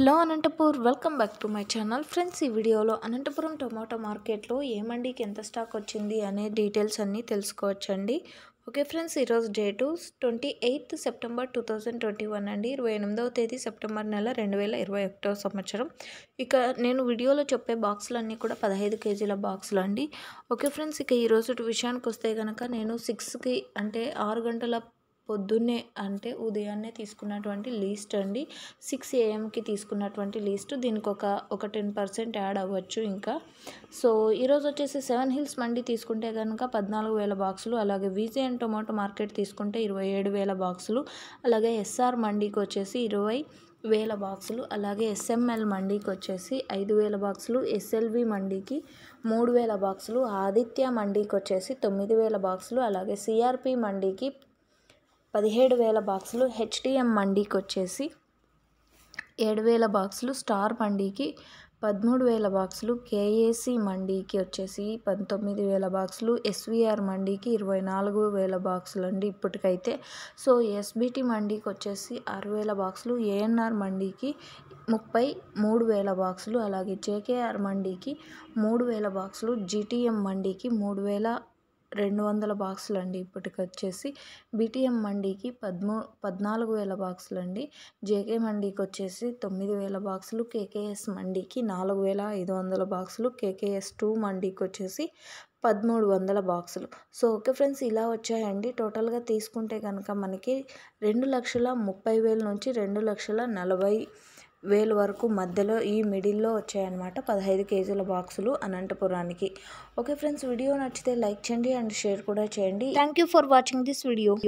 hello Anantapur welcome back to my channel friends ఈ వీడియోలో Anantapuram tomato మార్కెట్లో ఏ మండీకి ఎంత స్టాక్ వచ్చింది అనే డీటెయిల్స్ అన్నీ తెలుసుకోవచ్చండి ఓకే ఫ్రెండ్స్ ఈరోజు date twenty eighth September two thousand twenty one అండి ఇరవై ఎనిమిదవ తేదీ సెప్టెంబర్ నెల రెండు వేల ఇరవై ఒకటో సంవత్సరం ఇక నేను వీడియోలో చెప్పే బాక్సులన్నీ కూడా పదహైదు కేజీల బాక్సులు అండి ఓకే ఫ్రెండ్స్ ఇక ఈరోజు విషయానికి వస్తే కనుక నేను సిక్స్కి అంటే ఆరు గంటల పొద్దున్నే అంటే ఉదయాన్నే తీసుకున్నటువంటి లీస్ట్ అండి సిక్స్ ఏఎంకి తీసుకున్నటువంటి లీస్ట్ దీనికి ఒక ఒక టెన్ పర్సెంట్ యాడ్ అవ్వచ్చు ఇంకా సో ఈరోజు వచ్చేసి సెవెన్ హిల్స్ మండి తీసుకుంటే కనుక పద్నాలుగు వేల బాక్సులు అలాగే విజయ్ అండ్ టొమాటో మార్కెట్ తీసుకుంటే ఇరవై ఏడు వేల బాక్సులు అలాగే ఎస్ఆర్ మండీకి వచ్చేసి ఇరవై వేల బాక్సులు అలాగే ఎస్ఎంఎల్ మండీకి వచ్చేసి ఐదు వేల బాక్సులు ఎస్ఎల్వి మండీకి మూడు వేల బాక్సులు ఆదిత్య మండీకి వచ్చేసి తొమ్మిది వేల బాక్సులు అలాగే సిఆర్పి మండీకి పదిహేడు వేల బాక్సులు హెచ్డిఎం మండీకి వచ్చేసి ఏడు వేల బాక్సులు స్టార్ మండీకి పదమూడు వేల బాక్సులు కేఏసి మండీకి వచ్చేసి పంతొమ్మిది వేల బాక్సులు ఎస్విఆర్ మండీకి ఇరవై నాలుగు వేల బాక్సులు అండి ఇప్పటికైతే సో ఎస్బిటి మండీకి వచ్చేసి ఆరు వేల బాక్సులు ఏఎన్ఆర్ మండీకి ముప్పై మూడు వేల బాక్సులు అలాగే జేకేఆర్ మండీకి మూడు వేల బాక్సులు జిటిఎం మండీకి మూడు వేల రెండు వందల బాక్సులు అండి ఇప్పటికి వచ్చేసి బీటీఎం మండీకి పద్మూ పద్నాలుగు వేల బాక్సులు అండి జేకే మండీకి వచ్చేసి తొమ్మిది వేల బాక్సులు కేకేఎస్ మండీకి నాలుగు వేల ఐదు వందల బాక్సులు కేకేఎస్ టూ మండీకి వచ్చేసి పదమూడు వందల బాక్సులు సో ఓకే ఫ్రెండ్స్ ఇలా వచ్చాయండి టోటల్గా తీసుకుంటే కనుక మనకి రెండు లక్షల ముప్పై వేల నుంచి రెండు లక్షల నలభై వేలు వరకు మధ్యలో ఈ మిడిల్లో వచ్చాయన్నమాట పదహైదు కేజీల బాక్సులు అనంతపురానికి ఓకే ఫ్రెండ్స్ వీడియో నచ్చితే లైక్ చేయండి అండ్ షేర్ కూడా చేయండి thank you for watching this video